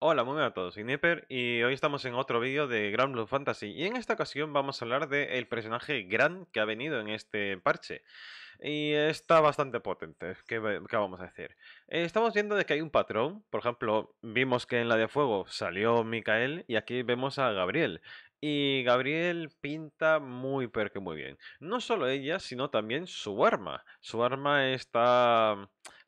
Hola, muy buenas a todos, soy Nipper y hoy estamos en otro vídeo de Ground Blue Fantasy y en esta ocasión vamos a hablar del personaje Gran que ha venido en este parche y está bastante potente, ¿qué, vamos a decir? Eh, estamos viendo de que hay un patrón, por ejemplo, vimos que en la de fuego salió Micael y aquí vemos a Gabriel y Gabriel pinta muy pero que muy bien. No solo ella, sino también su arma. Su arma está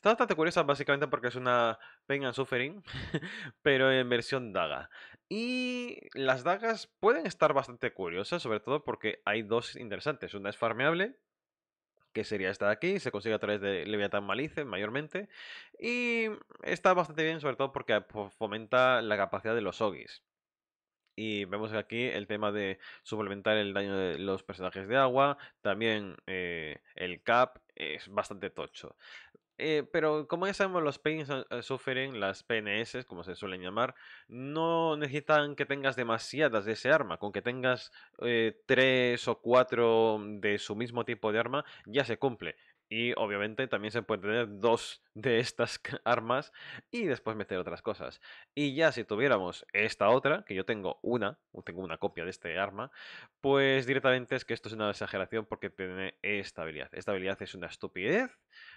Está bastante curiosa básicamente porque es una Pain and Suffering, pero en versión daga. Y las dagas pueden estar bastante curiosas, sobre todo porque hay dos interesantes. Una es farmeable, que sería esta de aquí, se consigue a través de Leviathan Malice mayormente, y está bastante bien sobre todo porque fomenta la capacidad de los Ogis. Y vemos aquí el tema de suplementar el daño de los personajes de agua, también eh, el cap es bastante tocho. Eh, pero como ya sabemos, los pains eh, sufren, las PNS, como se suelen llamar, no necesitan que tengas demasiadas de ese arma. Con que tengas eh, tres o cuatro de su mismo tipo de arma, ya se cumple. Y obviamente también se pueden tener dos de estas armas y después meter otras cosas. Y ya si tuviéramos esta otra, que yo tengo una, tengo una copia de este arma, pues directamente es que esto es una exageración porque tiene esta habilidad. Esta habilidad es una estupidez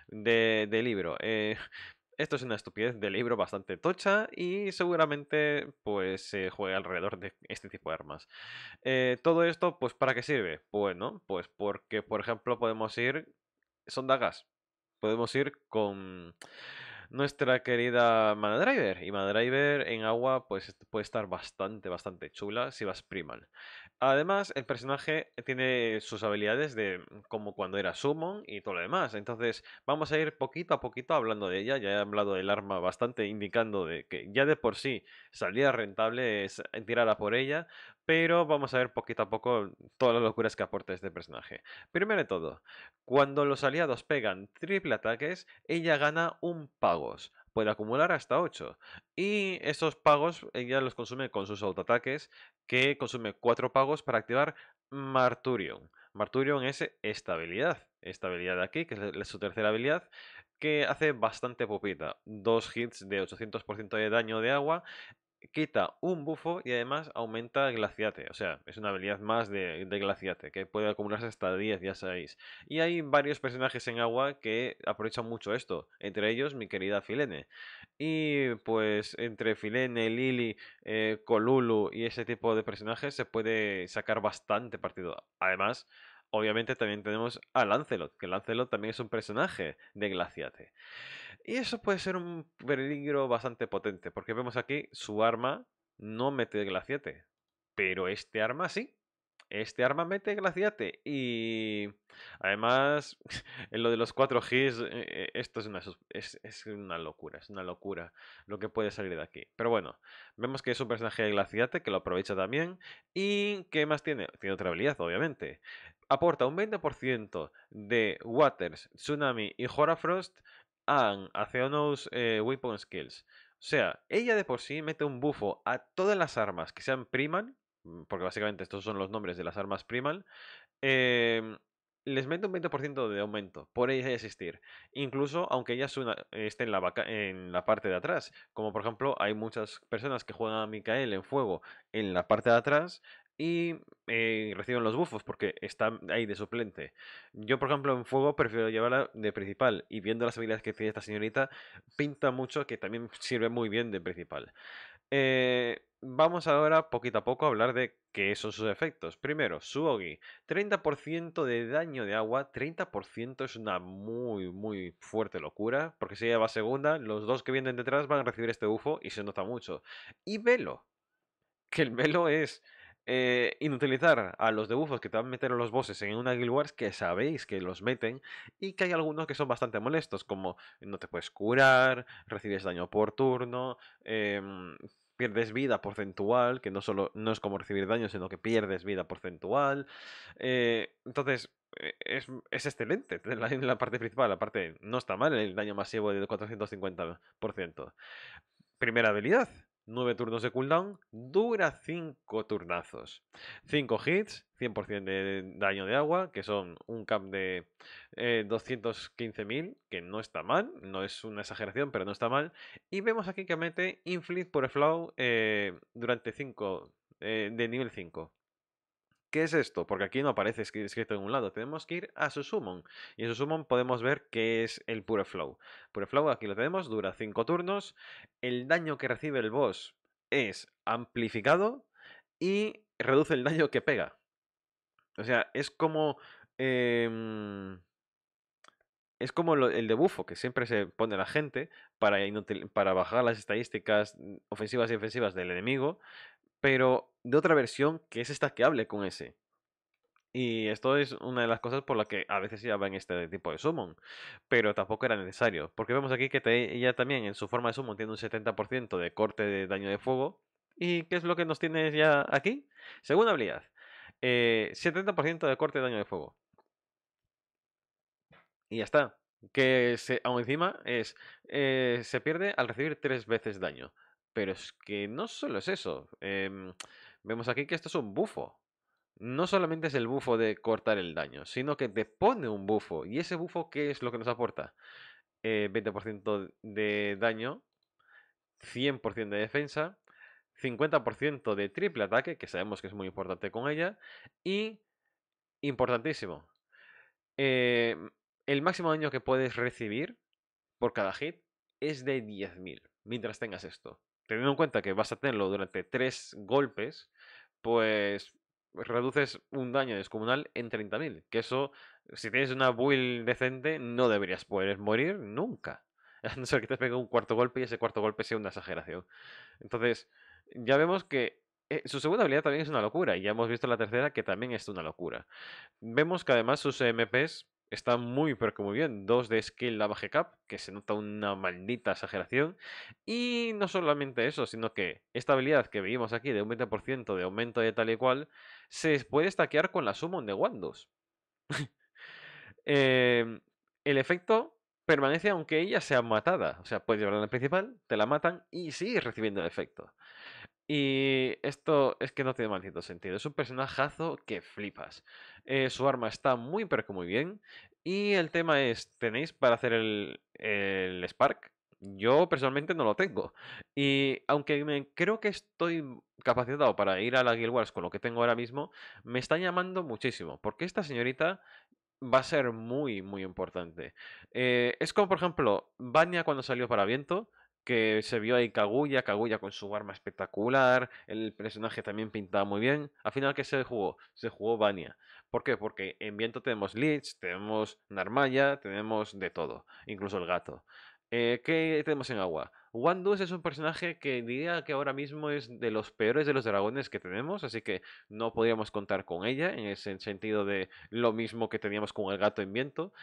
de, libro. Eh, esto es una estupidez de libro bastante tocha y seguramente pues se juega alrededor de este tipo de armas. Eh, todo esto pues ¿para qué sirve? Bueno, pues, pues porque por ejemplo podemos ir son dagas. Podemos ir con nuestra querida Mana Y Mana en agua pues puede estar bastante, bastante chula si vas primal. Además, el personaje tiene sus habilidades de mm, como cuando era Summon y todo lo demás. Entonces, vamos a ir poquito a poquito hablando de ella. Ya he hablado del arma bastante, indicando de que ya de por sí salía rentable eh, tirarla por ella. Pero vamos a ver poquito a poco todas las locuras que aporta este personaje. Primero de todo, cuando los aliados pegan triple ataques, ella gana un pagos puede acumular hasta 8. Y estos pagos ella los consume con sus autoataques, que consume 4 pagos para activar Marturion. Marturion es estabilidad estabilidad de aquí, que es su tercera habilidad, que hace bastante pupita. Dos hits de 800% de daño de agua quita un bufo y además aumenta glaciate. O sea, es una habilidad más de, glaciate que puede acumularse hasta 10, ya sabéis. Y hay varios personajes en agua que aprovechan mucho esto. Entre ellos mi querida Filene. Y pues entre Filene, Lili, eh, Colulu y ese tipo de personajes se puede sacar bastante partido. Además, obviamente también tenemos a Lancelot, que Lancelot también es un personaje de Glaciate. Y eso puede ser un peligro bastante potente, porque vemos aquí su arma no mete Glaciate, pero este arma sí este arma mete glaciate. Y además, en lo de los 4 Gs, eh, esto es una, es, una locura, es una locura lo que puede salir de aquí. Pero bueno, vemos que es un personaje de glaciate que lo aprovecha también. ¿Y qué más tiene? Tiene otra habilidad, obviamente. Aporta un 20% de Waters, Tsunami y Horafrost a Aceonos unos eh, Weapon Skills. O sea, ella de por sí mete un bufo a todas las armas que sean Priman Mm, porque básicamente estos son los nombres de las armas primal, em, les mete un 20% de aumento por ellas existir. Incluso aunque ellas eh, estén en la, en la parte de atrás. Como por ejemplo, hay muchas personas que juegan a Mikael en fuego en la parte de atrás y eh, reciben los buffos porque están ahí de suplente. Yo, por ejemplo, en fuego prefiero llevarla de principal y viendo las habilidades que tiene esta señorita, pinta mucho que también sirve muy bien de principal. Eh, Vamos ahora poquito a poco a hablar de qué son sus efectos. Primero, Suogi, 30% de daño de agua, 30% es una muy, muy fuerte locura, porque si ella va segunda, los dos que vienen detrás van a recibir este bufo y se nota mucho. Y Velo, que el Velo es eh, inutilizar a los debufos que te van a meter los bosses en una Guild Wars que sabéis que los meten y que hay algunos que son bastante molestos, como no te puedes curar, recibes daño por turno, em, pierdes vida porcentual, que no solo no es como recibir daño, sino que pierdes vida porcentual. Eh, entonces, eh, es, excelente en la, parte principal, la parte no está mal, el daño masivo De 450%. Primera habilidad, 9 turnos de cooldown, dura 5 turnazos. 5 hits, 100% de daño de agua, que son un cap de 215.000, eh, que no está mal, no es una exageración, pero no está mal. Y vemos aquí que mete Inflict por Flow eh, durante 5, eh, de nivel 5. ¿Qué es esto? Porque aquí no aparece escrito en un lado. Tenemos que ir a su summon. Y en su summon podemos ver que es el Pure Flow. Pure Flow, aquí lo tenemos, dura 5 turnos. El daño que recibe el boss es amplificado y reduce el daño que pega. O sea, es como... Em, es como el debufo que siempre se pone la gente para, para bajar las estadísticas mm, ofensivas y defensivas del enemigo pero de otra versión que es esta que hable con ese. Y esto es una de las cosas por las que a veces ya ven en este tipo de summon. Pero tampoco era necesario. Porque vemos aquí que ella también en su forma de summon tiene un 70% de corte de daño de fuego. ¿Y qué es lo que nos tiene ya aquí? Segunda habilidad. 70% eh, de corte de daño de fuego. Y ya está. Que aún encima es... Eh, se pierde al recibir tres veces daño. Pero es que no solo es eso. Em, vemos aquí que esto es un bufo. No solamente es el bufo de cortar el daño, sino que te pone un bufo. ¿Y ese bufo qué es lo que nos aporta? 20% eh, de daño, 100% de defensa, 50% de triple ataque, que sabemos que es muy importante con ella, y, importantísimo, em, el máximo daño que puedes recibir por cada hit es de 10.000, mientras tengas esto teniendo en cuenta que vas a tenerlo durante tres golpes, pues reduces un daño descomunal en 30.000. Que eso, si tienes una build decente, no deberías poder morir nunca. A no ser que te pegue un cuarto golpe y ese cuarto golpe sea una exageración. Entonces, ya vemos que eh, su segunda habilidad también es una locura. Y ya hemos visto la tercera que también es una locura. Vemos que además sus MPs Está muy, pero que muy bien. Dos de skill la baje cap, que se nota una maldita exageración. Y no solamente eso, sino que esta habilidad que vimos aquí de un 20% de aumento de tal y cual, se puede stackear con la summon de Wandos. Em, el efecto permanece aunque ella sea matada. O sea, puedes llevarla en principal, te la matan y sigues recibiendo el efecto. Y esto es que no tiene maldito sentido. Es un personajazo que flipas. Eh, su arma está muy, pero que muy bien. Y el tema es, tenéis para hacer el, Spark. Yo personalmente no lo tengo. Y aunque creo que estoy capacitado para ir a la Guild Wars con lo que tengo ahora mismo, me está llamando muchísimo. Porque esta señorita va a ser muy, muy importante. Eh, es como, por ejemplo, Bania cuando salió para viento que se vio ahí Kaguya, Kaguya con su arma espectacular, el personaje también pintaba muy bien. Al final, ¿qué se jugó? Se jugó Bania. ¿Por qué? Porque en viento tenemos Lich, tenemos Narmaya, tenemos de todo, incluso el gato. Eh, ¿Qué tenemos en agua? Wandus es un personaje que diría que ahora mismo es de los peores de los dragones que tenemos, así que no podríamos contar con ella, en ese sentido de lo mismo que teníamos con el gato en viento.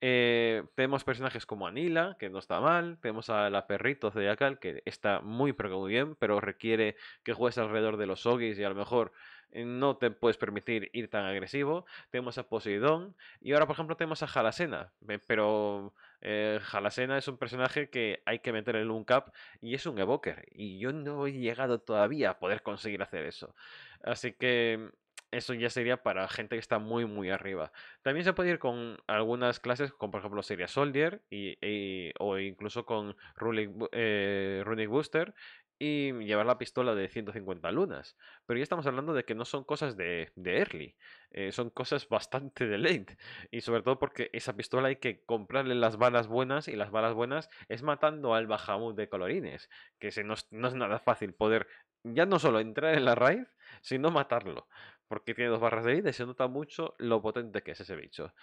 Eh, tenemos personajes como Anila, que no está mal, tenemos a la perrito Yakal, que está muy pero muy bien, pero requiere que juegues alrededor de los ogis y a lo mejor eh, no te puedes permitir ir tan agresivo. Tenemos a Poseidón y ahora, por ejemplo, tenemos a Jalasena, pero eh, Halasena es un personaje que hay que meter en un cap y es un evoker. Y yo no he llegado todavía a poder conseguir hacer eso. Así que eso ya sería para gente que está muy muy arriba. También se puede ir con algunas clases, como por ejemplo sería Soldier y, o incluso con Runic, eh, Runic Booster y llevar la pistola de 150 lunas. Pero ya estamos hablando de que no son cosas de, de early, eh, son cosas bastante de late. Y sobre todo porque esa pistola hay que comprarle las balas buenas y las balas buenas es matando al bajamut de colorines, que se nos, no es nada fácil poder ya no solo entrar en la raíz, sino matarlo. Porque tiene dos barras de vida y se nota mucho lo potente que es ese bicho.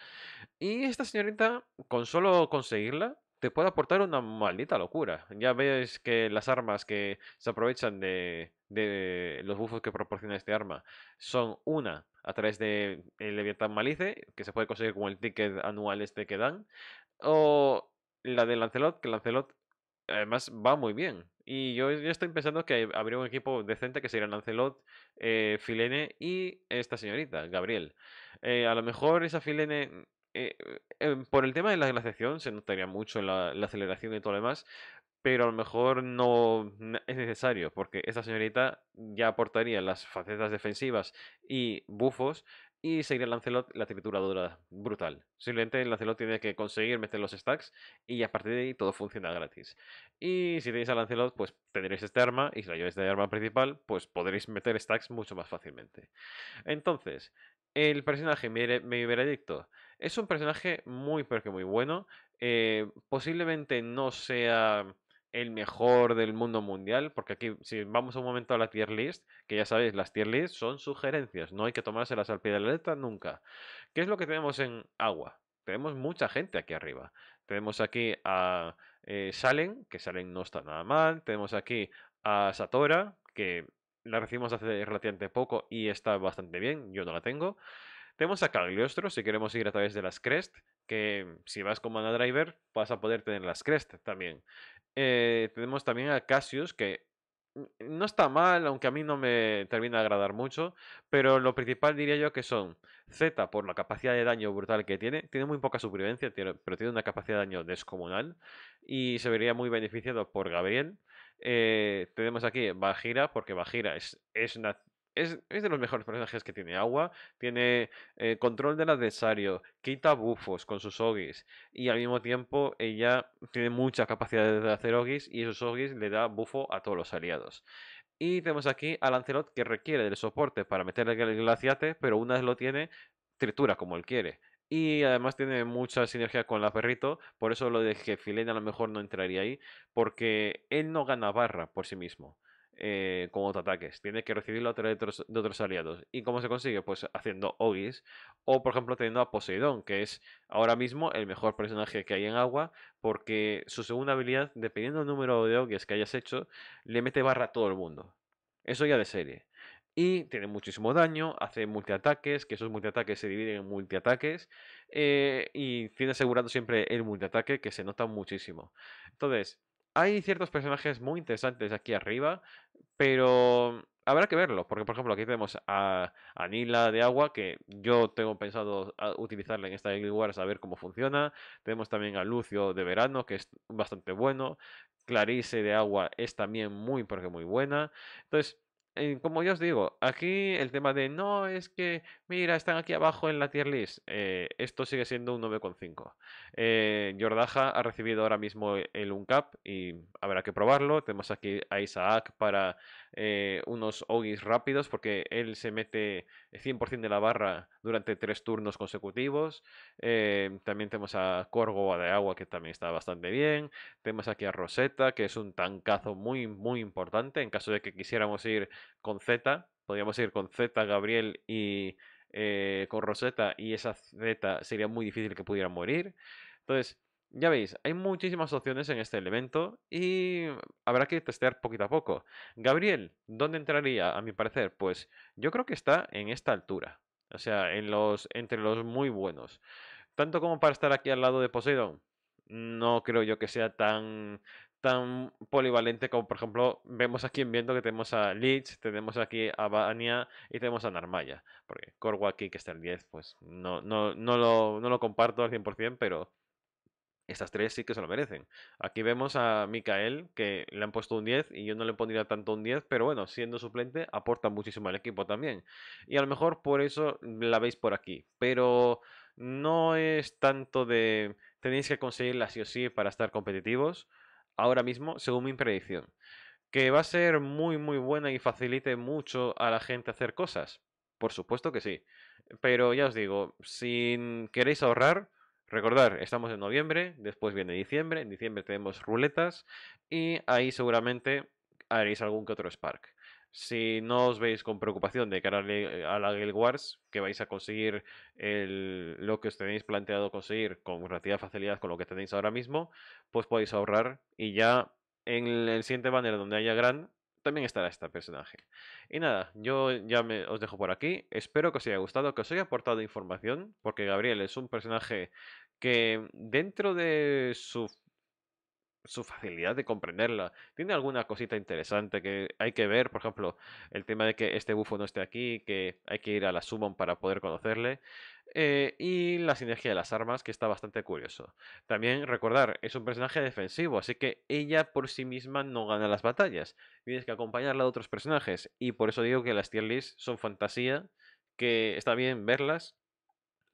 Y esta señorita, con solo conseguirla, te puede aportar una maldita locura. Ya veis que las armas que se aprovechan de, los buffos que proporciona este arma son una a través de el Malice, que se puede conseguir con el ticket anual este que dan, o la de Lancelot, que Lancelot además va muy bien. Y yo, estoy pensando que habría un equipo decente que sería Lancelot, eh, Filene y esta señorita, Gabriel. Eh, a lo mejor esa Filene eh, em, por el tema de la glaciación se notaría mucho la, la aceleración y todo lo demás, pero a lo mejor no es necesario, porque esta señorita ya aportaría las facetas defensivas y bufos y seguiría Lancelot la trituradora brutal. Simplemente Lancelot tiene que conseguir meter los stacks y a partir de ahí todo funciona gratis. Y si tenéis a Lancelot, pues tendréis este arma y si la lleváis de arma principal, pues podréis meter stacks mucho más fácilmente. Entonces, el personaje, mi, veredicto. Es un personaje muy, pero que muy bueno. Eh, posiblemente no sea el mejor del mundo mundial, porque aquí, si vamos un momento a la tier list, que ya sabéis, las tier list son sugerencias, no hay que tomárselas al pie de la letra nunca. ¿Qué es lo que tenemos en agua? Tenemos mucha gente aquí arriba. Tenemos aquí a eh, Salen, que Salen no está nada mal. Tenemos aquí a Satora, que la recibimos hace relativamente poco y está bastante bien, yo no la tengo. Tenemos a Cagliostro, si queremos ir a través de las Crest, que si vas con Mana Driver vas a poder tener las Crest también. Eh, tenemos también a Cassius, que no está mal, aunque a mí no me termina de agradar mucho, pero lo principal diría yo que son Z por la capacidad de daño brutal que tiene, tiene muy poca supervivencia, pero tiene una capacidad de daño descomunal y se vería muy beneficiado por Gabriel. Eh, tenemos aquí Bajira, porque Bajira es, es, es, de los mejores personajes que tiene agua. Tiene eh, control del adversario, quita bufos con sus ogis. Y al mismo tiempo, ella tiene muchas capacidades de hacer ogis y esos ogis le da bufo a todos los aliados. Y tenemos aquí a Lancelot que requiere del soporte para meterle el glaciate, pero una vez lo tiene, tritura como él quiere. Y además tiene mucha sinergia con la Perrito, por eso lo de que a lo mejor no entraría ahí, porque él no gana barra por sí mismo eh, con ataques, tiene que recibirlo a través de otros, aliados. ¿Y cómo se consigue? Pues haciendo Ogis, o por ejemplo teniendo a Poseidón, que es ahora mismo el mejor personaje que hay en agua, porque su segunda habilidad, dependiendo del número de Ogis que hayas hecho, le mete barra a todo el mundo. Eso ya de serie y tiene muchísimo daño, hace multiataques, que esos multiataques se dividen en multiataques eh, y tiene asegurado siempre el multiataque que se nota muchísimo. Entonces, hay ciertos personajes muy interesantes aquí arriba, pero habrá que verlo, porque por ejemplo aquí tenemos a, Anila de agua, que yo tengo pensado ah, utilizarla en esta Guild Wars a ver cómo funciona. Tenemos también a Lucio de verano, que es bastante bueno. Clarice de agua es también muy, porque muy buena. Entonces, como ya os digo, aquí el tema de no es que, mira, están aquí abajo en la tier list, eh, esto sigue siendo un 9,5. Eh, Jordaja ha recibido ahora mismo el UNCAP y habrá que probarlo. Tenemos aquí a Isaac para eh, unos OGIs rápidos porque él se mete 100% de la barra durante tres turnos consecutivos. también tenemos a Corgo de Agua que también está bastante bien. Tenemos aquí a Rosetta que es un tancazo muy, muy importante en caso de que quisiéramos ir con Z, podríamos ir con Z, Gabriel y eh, con Rosetta, y esa Z sería muy difícil que pudiera morir. Entonces, ya veis, hay muchísimas opciones en este elemento y habrá que testear poquito a poco. Gabriel, ¿dónde entraría a mi parecer? Pues yo creo que está en esta altura, o sea, en los, entre los muy buenos. Tanto como para estar aquí al lado de Poseidon, no creo yo que sea tan, tan polivalente como por ejemplo vemos aquí en viento que tenemos a Leeds, tenemos aquí a Bania y tenemos a Narmaya, porque Corvo aquí que está en 10, pues no, no, lo, no lo comparto al 100%, pero estas tres sí que se lo merecen. Aquí vemos a Mikael, que le han puesto un 10 y yo no le pondría tanto un 10, pero bueno, siendo suplente aporta muchísimo al equipo también. Y a lo mejor por eso la veis por aquí, pero no es tanto de tenéis que conseguirla sí o sí para estar competitivos, ahora mismo, según mi predicción. ¿Que va a ser muy muy buena y facilite mucho a la gente hacer cosas? Por supuesto que sí. Pero ya os digo, si queréis ahorrar, recordar, estamos en noviembre, después viene diciembre, en diciembre tenemos ruletas y ahí seguramente haréis algún que otro Spark si no os veis con preocupación de cara a e, la Guild Wars, que vais a conseguir lo que os tenéis planteado conseguir con relativa facilidad con lo que tenéis ahora mismo, pues podéis ahorrar y ya en el siguiente banner donde haya Gran también estará este personaje. Y nada, yo ya me, os dejo por aquí. Espero que os haya gustado, que os haya aportado información, porque Gabriel es un personaje que dentro de su su facilidad de comprenderla. Tiene alguna cosita interesante que hay que ver, por ejemplo, el tema de que este bufo no esté aquí, que hay que ir a la summon para poder conocerle, eh, y la sinergia de las armas, que está bastante curioso. También recordar, es un personaje defensivo, así que ella por sí misma no gana las batallas, tienes que acompañarla de otros personajes, y por eso digo que las tier son fantasía, que está bien verlas,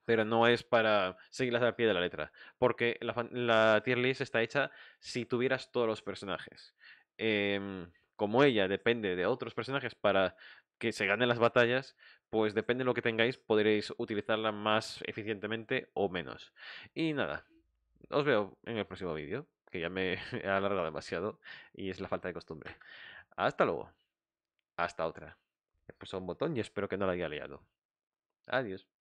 pero no es para seguirlas al pie de la letra, porque la, tier list está hecha si tuvieras todos los personajes. Em, como ella depende de otros personajes para que se ganen las batallas, pues depende de lo que tengáis, podréis utilizarla más eficientemente o menos. Y nada, os veo en el próximo vídeo, que ya me he alargado demasiado y es la falta de costumbre. Hasta luego. Hasta otra. He puesto un botón y espero que no la haya liado. Adiós.